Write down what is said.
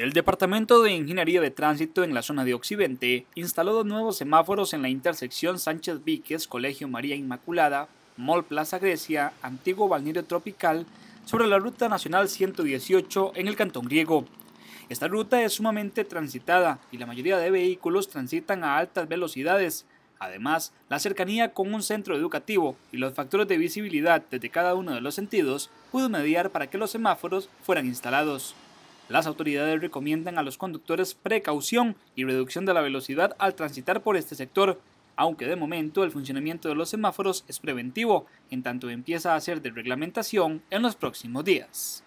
El Departamento de Ingeniería de Tránsito en la zona de Occidente instaló dos nuevos semáforos en la intersección Sánchez Víquez, Colegio María Inmaculada, Mall Plaza Grecia, antiguo balneario tropical, sobre la Ruta Nacional 118 en el Cantón Griego. Esta ruta es sumamente transitada y la mayoría de vehículos transitan a altas velocidades. Además, la cercanía con un centro educativo y los factores de visibilidad desde cada uno de los sentidos pudo mediar para que los semáforos fueran instalados. Las autoridades recomiendan a los conductores precaución y reducción de la velocidad al transitar por este sector, aunque de momento el funcionamiento de los semáforos es preventivo, en tanto empieza a ser de reglamentación en los próximos días.